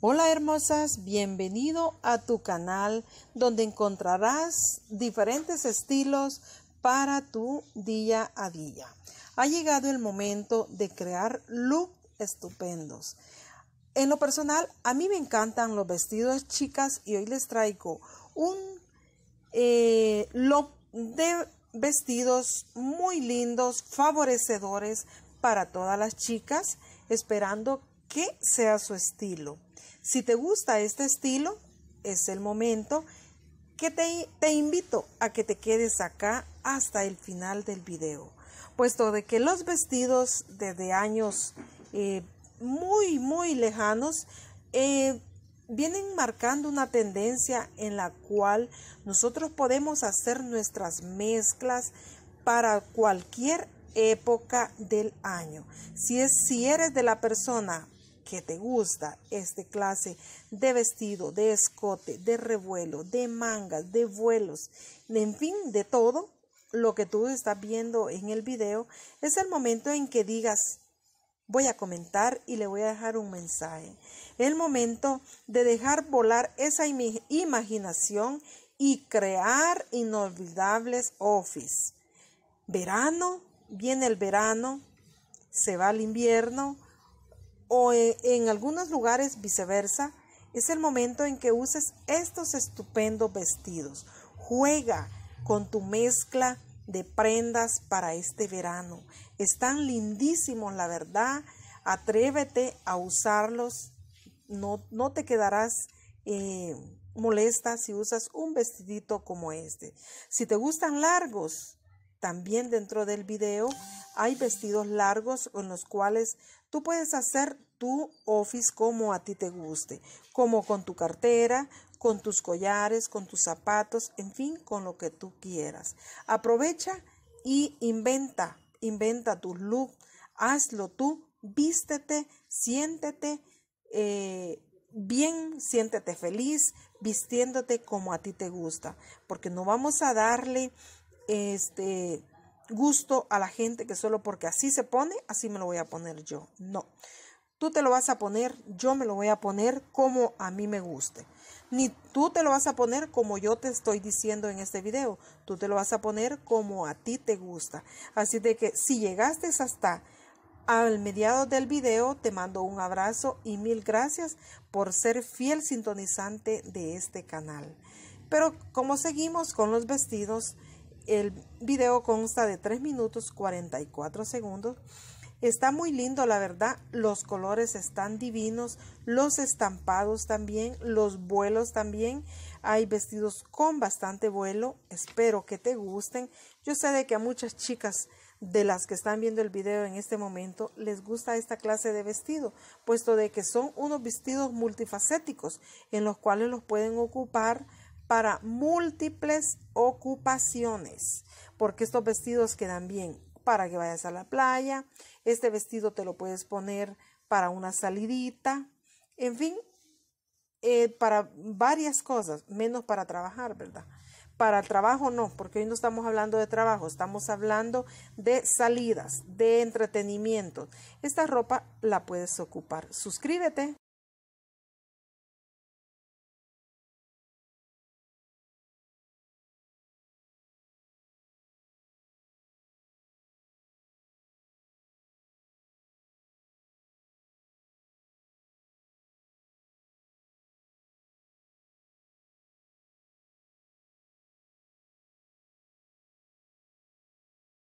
Hola hermosas, bienvenido a tu canal donde encontrarás diferentes estilos para tu día a día. Ha llegado el momento de crear looks estupendos. En lo personal, a mí me encantan los vestidos chicas y hoy les traigo un eh, look de vestidos muy lindos, favorecedores para todas las chicas, esperando que sea su estilo. Si te gusta este estilo, es el momento que te, te, invito a que te quedes acá hasta el final del video, puesto de que los vestidos desde años eh, muy, muy lejanos eh, vienen marcando una tendencia en la cual nosotros podemos hacer nuestras mezclas para cualquier época del año. Si, es, si eres de la persona que te gusta este clase de vestido, de escote, de revuelo, de mangas, de vuelos, en fin, de todo lo que tú estás viendo en el video, es el momento en que digas, voy a comentar y le voy a dejar un mensaje. el momento de dejar volar esa imaginación y crear inolvidables office. Verano, viene el verano, se va el invierno, o e, en algunos lugares viceversa, es el momento en que uses estos estupendos vestidos. Juega con tu mezcla de prendas para este verano. Están lindísimos, la verdad. Atrévete a usarlos. No, no te quedarás eh, molesta si usas un vestidito como este. Si te gustan largos, también dentro del video hay vestidos largos con los cuales tú puedes hacer tu office como a ti te guste, como con tu cartera, con tus collares, con tus zapatos, en fin, con lo que tú quieras. Aprovecha y inventa, inventa tu look, hazlo tú, vístete, siéntete eh, bien, siéntete feliz, vistiéndote como a ti te gusta, porque no vamos a darle este gusto a la gente que solo porque así se pone, así me lo voy a poner yo. No. Tú te lo vas a poner, yo me lo voy a poner como a mí me guste. Ni tú te lo vas a poner como yo te estoy diciendo en este video. Tú te lo vas a poner como a ti te gusta. Así de que si llegaste hasta al mediado del video, te mando un abrazo y mil gracias por ser fiel sintonizante de este canal. Pero como seguimos con los vestidos, el video consta de 3 minutos 44 segundos. Está muy lindo, la verdad. Los colores están divinos, los estampados también, los vuelos también. Hay vestidos con bastante vuelo. Espero que te gusten. Yo sé de que a muchas chicas de las que están viendo el video en este momento les gusta esta clase de vestido, puesto de que son unos vestidos multifacéticos en los cuales los pueden ocupar para múltiples ocupaciones, porque estos vestidos quedan bien para que vayas a la playa, este vestido te lo puedes poner para una salidita, en fin, eh, para varias cosas, menos para trabajar, ¿verdad? Para trabajo no, porque hoy no estamos hablando de trabajo, estamos hablando de salidas, de entretenimiento. Esta ropa la puedes ocupar. Suscríbete.